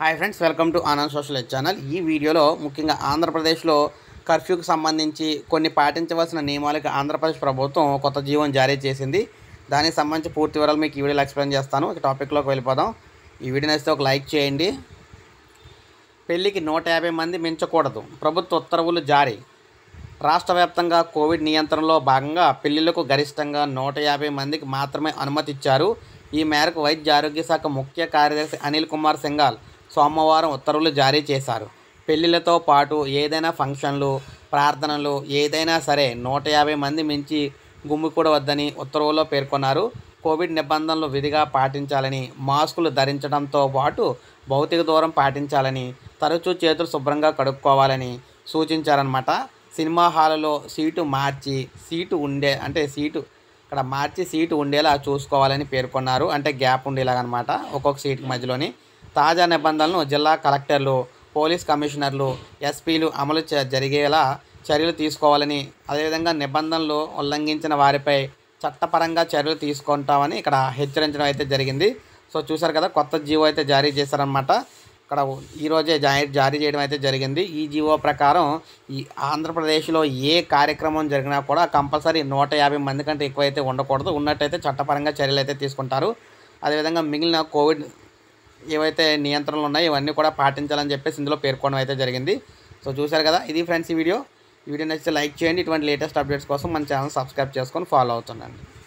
hi friends welcome to Anand social channel ఈ వీడియోలో ముఖ్యంగా ఆంధ్రప్రదేశ్లో కర్ఫ్యూకి సంబంధించి కొన్ని పాటించవలసిన నియమాలకు ఆంధ్రప్రదేశ్ ప్రభుత్వం కొత్త జీవం జారీ చేసింది దానికి సంబంధించి పూర్తి వివరాలు మీకు ఈ వీడియోలో ఎక్స్ప్లెయిన్ చేస్తాను ఒక టాపిక్లోకి వెళ్ళిపోదాం ఈ వీడియో నచ్చితే ఒక లైక్ చేయండి పెళ్లికి నూట మంది మించకూడదు ప్రభుత్వ ఉత్తర్వులు జారీ రాష్ట్ర వ్యాప్తంగా కోవిడ్ నియంత్రణలో భాగంగా పెళ్లిళ్లకు గరిష్టంగా నూట యాభై మందికి మాత్రమే అనుమతి ఇచ్చారు ఈ మేరకు వైద్య ఆరోగ్య శాఖ ముఖ్య కార్యదర్శి అనిల్ కుమార్ సింగాల్ సోమవారం ఉత్తర్వులు జారీ చేశారు పెళ్లిళ్లతో పాటు ఏదైనా ఫంక్షన్లు ప్రార్థనలు ఏదైనా సరే నూట యాభై మంది మించి గుమ్మికూడవద్దని ఉత్తర్వుల్లో పేర్కొన్నారు కోవిడ్ నిబంధనలు విధిగా పాటించాలని మాస్కులు ధరించడంతో పాటు భౌతిక దూరం పాటించాలని తరచూ చేతులు శుభ్రంగా కడుక్కోవాలని సూచించారనమాట సినిమా హాల్లో సీటు మార్చి సీటు ఉండే అంటే సీటు ఇక్కడ మార్చి సీటు ఉండేలా చూసుకోవాలని పేర్కొన్నారు అంటే గ్యాప్ ఉండేలాగనమాట ఒక్కొక్క సీటు మధ్యలోని తాజా నిబంధనలను జిల్లా కలెక్టర్లు పోలీస్ కమిషనర్లు ఎస్పీలు అమలు జరిగేలా చర్యలు తీసుకోవాలని అదేవిధంగా నిబంధనలు ఉల్లంఘించిన వారిపై చట్టపరంగా చర్యలు తీసుకుంటామని ఇక్కడ హెచ్చరించడం అయితే జరిగింది సో చూసారు కదా కొత్త జీవో అయితే జారీ చేశారనమాట ఇక్కడ ఈరోజే జారీ చేయడం అయితే జరిగింది ఈ జీవో ప్రకారం ఈ ఆంధ్రప్రదేశ్లో ఏ కార్యక్రమం జరిగినా కూడా కంపల్సరీ నూట యాభై మంది కంటే ఎక్కువ అయితే ఉండకూడదు ఉన్నట్టయితే చట్టపరంగా చర్యలు అయితే తీసుకుంటారు అదేవిధంగా మిగిలిన కోవిడ్ ఏవైతే నియంత్రణలు ఉన్నాయో ఇవన్నీ కూడా పాటించాలని చెప్పేసి ఇందులో పేర్కొనడం అయితే జరిగింది సో చూశారు కదా ఇది ఫ్రెండ్స్ ఈ వీడియో వీడియో నచ్చితే లైక్ చేయండి ఇటువంటి లేటెస్ట్ అప్డేట్స్ కోసం మన ఛానల్ సబ్స్క్రైబ్ చేసుకొని ఫాలో అవుతుండండి